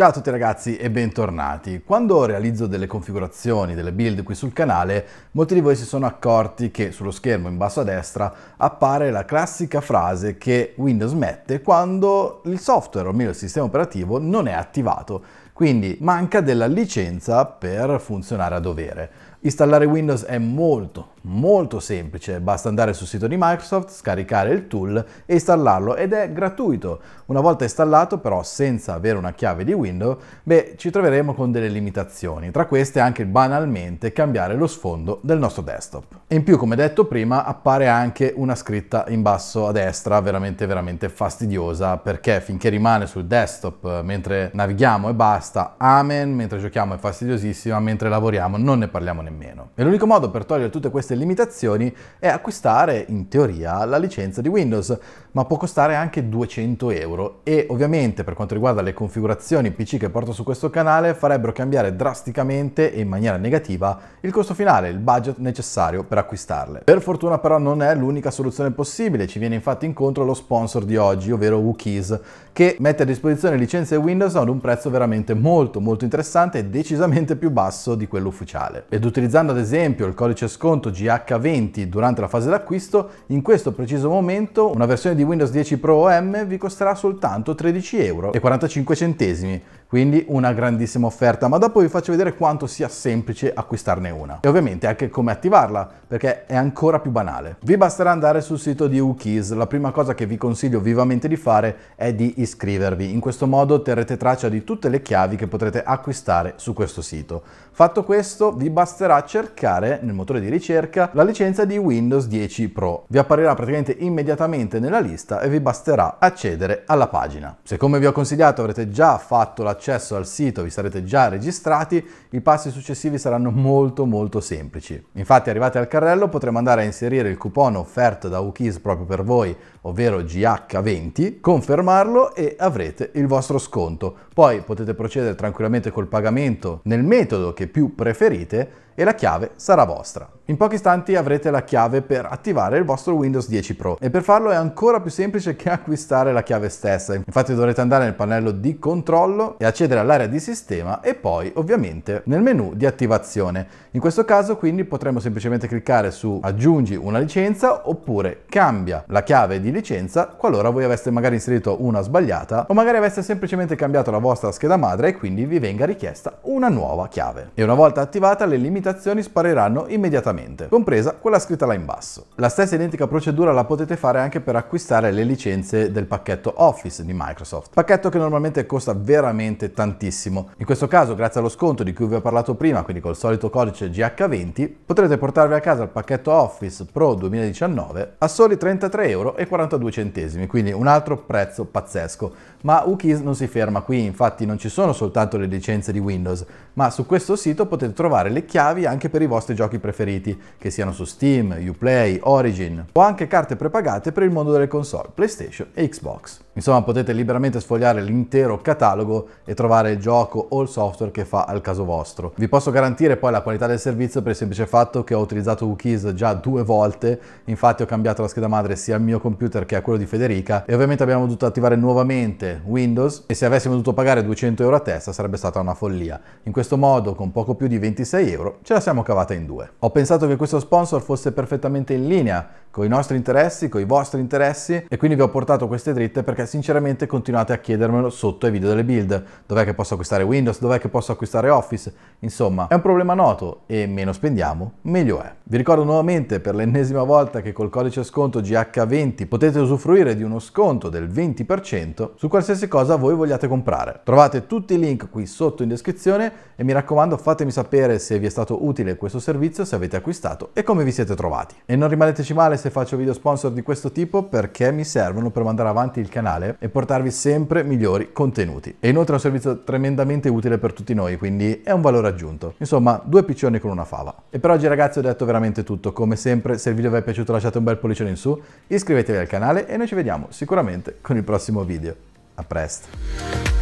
Ciao a tutti ragazzi e bentornati. Quando realizzo delle configurazioni, delle build qui sul canale, molti di voi si sono accorti che sullo schermo in basso a destra appare la classica frase che Windows mette quando il software, o meglio il sistema operativo, non è attivato. Quindi manca della licenza per funzionare a dovere. Installare Windows è molto, molto semplice, basta andare sul sito di Microsoft, scaricare il tool e installarlo ed è gratuito. Una volta installato però senza avere una chiave di Windows, beh, ci troveremo con delle limitazioni, tra queste anche banalmente cambiare lo sfondo del nostro desktop. E in più, come detto prima, appare anche una scritta in basso a destra veramente veramente fastidiosa perché finché rimane sul desktop eh, mentre navighiamo e basta, basta, amen, mentre giochiamo è fastidiosissima, mentre lavoriamo non ne parliamo nemmeno. E l'unico modo per togliere tutte queste limitazioni è acquistare, in teoria, la licenza di Windows, ma può costare anche 200 euro e ovviamente per quanto riguarda le configurazioni PC che porto su questo canale farebbero cambiare drasticamente e in maniera negativa il costo finale, il budget necessario per acquistarle. Per fortuna però non è l'unica soluzione possibile, ci viene infatti incontro lo sponsor di oggi, ovvero Wookies, che mette a disposizione licenze Windows ad un prezzo veramente molto molto interessante e decisamente più basso di quello ufficiale. Ed utilizzando ad esempio il codice sconto GH20 durante la fase d'acquisto, in questo preciso momento una versione di Windows 10 Pro OM vi costerà soltanto 13,45 euro, quindi una grandissima offerta, ma dopo vi faccio vedere quanto sia semplice acquistarne una. E ovviamente anche come attivarla, perché è ancora più banale. Vi basterà andare sul sito di UKeys, la prima cosa che vi consiglio vivamente di fare è di iscrivervi, in questo modo terrete traccia di tutte le chiavi certificati che potrete acquistare su questo sito. Fatto questo vi basterà cercare nel motore di ricerca la licenza di Windows 10 Pro. Vi apparirà praticamente immediatamente nella lista e vi basterà accedere alla pagina. Se come vi ho consigliato avrete già fatto l'accesso al sito, vi sarete già registrati, i passi successivi saranno molto molto semplici. Infatti arrivati al carrello potremo andare a inserire il coupon offerto da UKIS proprio per voi, ovvero GH20, confermarlo e avrete il vostro sconto. Poi potete procedere procedere tranquillamente col pagamento nel metodo che più preferite e la chiave sarà vostra. In pochi istanti avrete la chiave per attivare il vostro Windows 10 Pro e per farlo è ancora più semplice che acquistare la chiave stessa. Infatti dovrete andare nel pannello di controllo e accedere all'area di sistema e poi ovviamente nel menu di attivazione. In questo caso quindi potremo semplicemente cliccare su aggiungi una licenza oppure cambia la chiave di licenza qualora voi aveste magari inserito una sbagliata o magari aveste semplicemente cambiato la vostra scheda madre e quindi vi venga richiesta una nuova chiave. E una volta attivata le limitazioni imitazioni spariranno immediatamente, compresa quella scritta là in basso. La stessa identica procedura la potete fare anche per acquistare le licenze del pacchetto Office di Microsoft, pacchetto che normalmente costa veramente tantissimo. In questo caso, grazie allo sconto di cui vi ho parlato prima, quindi col solito codice GH20, potrete portarvi a casa il pacchetto Office Pro 2019 a soli 33,42€, quindi un altro prezzo pazzesco. Ma UKIS non si ferma qui, infatti non ci sono soltanto le licenze di Windows, ma su questo sito potete trovare le chiavi chiavi anche per i vostri giochi preferiti, che siano su Steam, Uplay, Origin, o anche carte prepagate per il mondo delle console, PlayStation e Xbox. Insomma potete liberamente sfogliare l'intero catalogo e trovare il gioco o il software che fa al caso vostro. Vi posso garantire poi la qualità del servizio per il semplice fatto che ho utilizzato Wookiees già due volte, infatti ho cambiato la scheda madre sia al mio computer che a quello di Federica e ovviamente abbiamo dovuto attivare nuovamente Windows e se avessimo dovuto pagare 200 euro a testa sarebbe stata una follia. In questo modo con poco più di 26 euro ce la siamo cavata in due. Ho pensato che questo sponsor fosse perfettamente in linea con i nostri interessi, con i vostri interessi e quindi vi ho portato queste dritte perché sinceramente continuate a chiedermelo sotto ai video delle build. Dov'è che posso acquistare Windows? Dov'è che posso acquistare Office? Insomma, è un problema noto e meno spendiamo, meglio è. Vi ricordo nuovamente per l'ennesima volta che col codice sconto GH20 potete usufruire di uno sconto del 20% su qualsiasi cosa voi vogliate comprare. Trovate tutti i link qui sotto in descrizione e mi raccomando fatemi sapere se vi è stato utile questo servizio, se avete acquistato e come vi siete trovati. E non rimaneteci male se faccio video sponsor di questo tipo perché mi servono per mandare avanti il canale e portarvi sempre migliori contenuti. E inoltre è un servizio tremendamente utile per tutti noi, quindi è un valore aggiunto. Insomma, due piccioni con una fava. E per oggi ragazzi ho detto veramente tutto. Come sempre, se il video vi è piaciuto lasciate un bel pollicione in su, iscrivetevi al canale e noi ci vediamo sicuramente con il prossimo video. A presto!